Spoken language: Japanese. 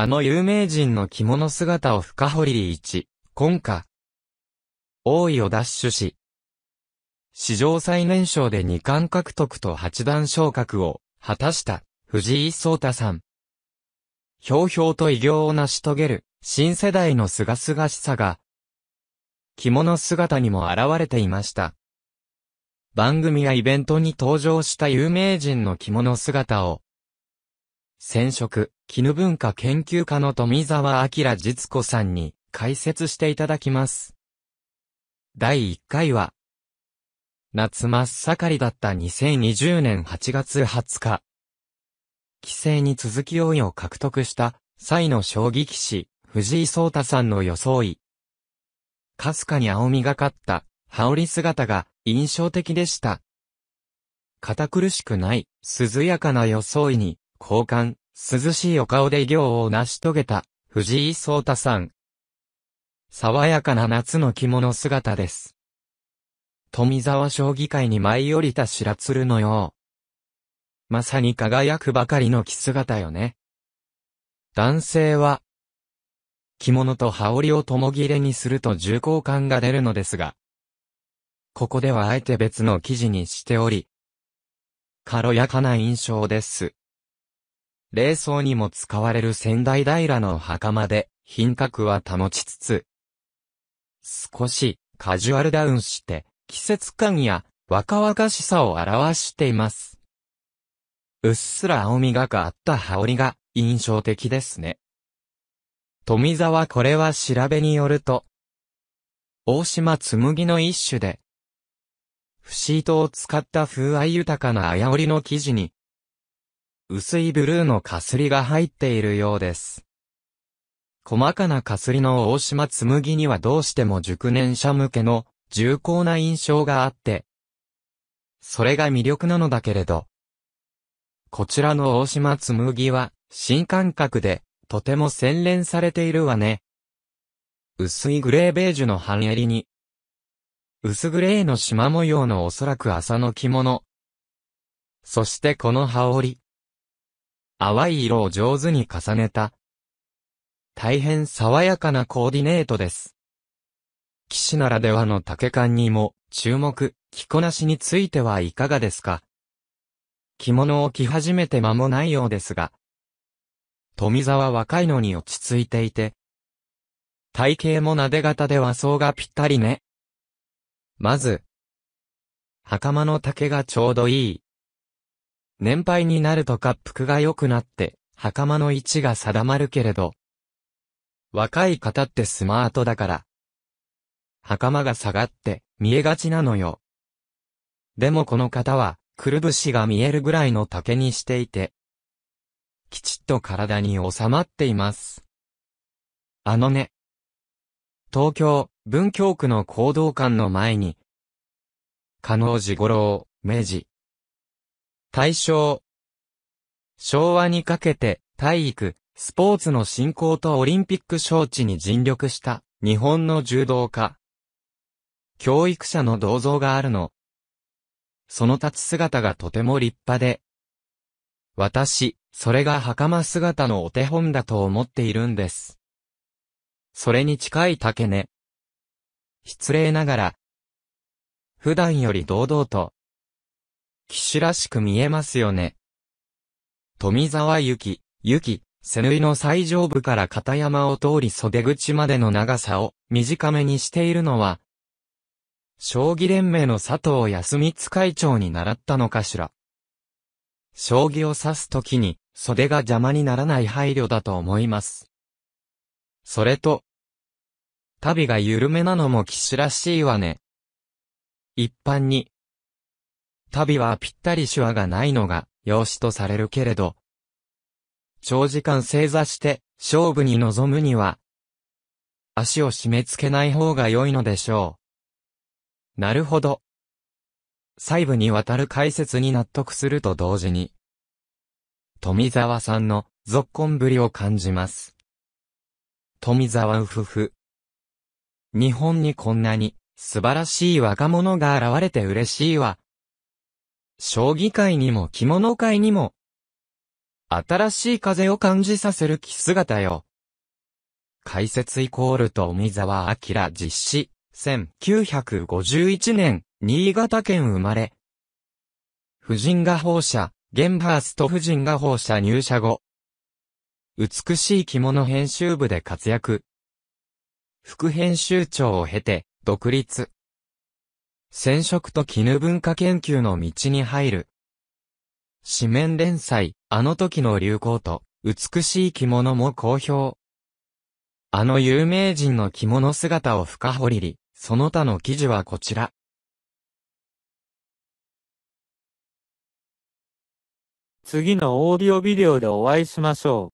あの有名人の着物姿を深掘り一、今夏。王位を奪取し、史上最年少で二冠獲得と八段昇格を果たした藤井聡太さん。ひょうひょうと偉業を成し遂げる新世代の清々しさが、着物姿にも現れていました。番組やイベントに登場した有名人の着物姿を染色、絹文化研究家の富澤明実子さんに解説していただきます。第1回は、夏真っ盛りだった2020年8月20日、規制に続き王位を獲得した際の将棋棋士、藤井聡太さんの装い。かすかに青みがかった羽織姿が印象的でした。堅苦しくない、涼やかな装いに、交換、涼しいお顔で行業を成し遂げた、藤井聡太さん。爽やかな夏の着物姿です。富沢将棋界に舞い降りた白鶴のよう。まさに輝くばかりの着姿よね。男性は、着物と羽織を共切れにすると重厚感が出るのですが、ここではあえて別の記事にしており、軽やかな印象です。霊装にも使われる仙台平の袴で、品格は保ちつつ、少しカジュアルダウンして、季節感や若々しさを表しています。うっすら青みがかった羽織が印象的ですね。富沢これは調べによると、大島紬の一種で、不シートを使った風合い豊かな綾織の生地に、薄いブルーのかすりが入っているようです。細かなかすりの大島紬にはどうしても熟年者向けの重厚な印象があって、それが魅力なのだけれど、こちらの大島紬は新感覚でとても洗練されているわね。薄いグレーベージュの半襟に、薄グレーの縞模様のおそらく麻の着物。そしてこの羽織。淡い色を上手に重ねた。大変爽やかなコーディネートです。騎士ならではの竹感にも注目、着こなしについてはいかがですか着物を着始めて間もないようですが、富沢若いのに落ち着いていて、体型も撫で型で和装がぴったりね。まず、袴の丈がちょうどいい。年配になると滑腹が良くなって、袴の位置が定まるけれど、若い方ってスマートだから、袴が下がって見えがちなのよ。でもこの方は、くるぶしが見えるぐらいの丈にしていて、きちっと体に収まっています。あのね、東京、文京区の行動館の前に、加納寺五郎、明治、大正。昭和にかけて、体育、スポーツの振興とオリンピック招致に尽力した、日本の柔道家。教育者の銅像があるの。その立ち姿がとても立派で。私、それが袴姿のお手本だと思っているんです。それに近い竹根。失礼ながら、普段より堂々と、騎士らしく見えますよね。富沢ゆき、ゆき、背縫いの最上部から片山を通り袖口までの長さを短めにしているのは、将棋連盟の佐藤康光会長に習ったのかしら。将棋を指すときに袖が邪魔にならない配慮だと思います。それと、旅が緩めなのも騎士らしいわね。一般に、旅はぴったり手話がないのが、容姿とされるけれど、長時間正座して、勝負に臨むには、足を締め付けない方が良いのでしょう。なるほど。細部にわたる解説に納得すると同時に、富沢さんのぞっこんぶりを感じます。富沢夫婦。日本にこんなに素晴らしい若者が現れて嬉しいわ。将棋界にも着物界にも、新しい風を感じさせる着姿よ。解説イコールと海沢明実施、1951年、新潟県生まれ。婦人が放射、ゲンバースト婦人が放射入社後。美しい着物編集部で活躍。副編集長を経て、独立。染色と絹文化研究の道に入る。紙面連載、あの時の流行と、美しい着物も好評。あの有名人の着物姿を深掘りり、その他の記事はこちら。次のオーディオビデオでお会いしましょう。